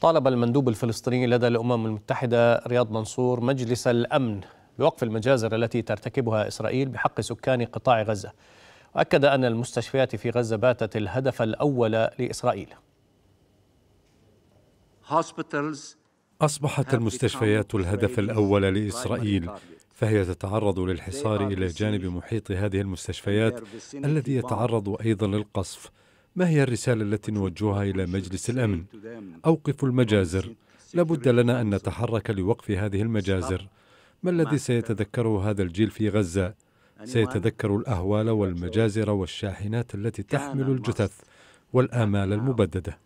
طالب المندوب الفلسطيني لدى الأمم المتحدة رياض منصور مجلس الأمن بوقف المجازر التي ترتكبها إسرائيل بحق سكان قطاع غزة وأكد أن المستشفيات في غزة باتت الهدف الأول لإسرائيل أصبحت المستشفيات الهدف الأول لإسرائيل فهي تتعرض للحصار إلى جانب محيط هذه المستشفيات الذي يتعرض أيضا للقصف ما هي الرسالة التي نوجهها إلى مجلس الأمن؟ أوقفوا المجازر لابد لنا أن نتحرك لوقف هذه المجازر ما الذي سيتذكره هذا الجيل في غزة؟ سيتذكر الأهوال والمجازر والشاحنات التي تحمل الجثث والآمال المبددة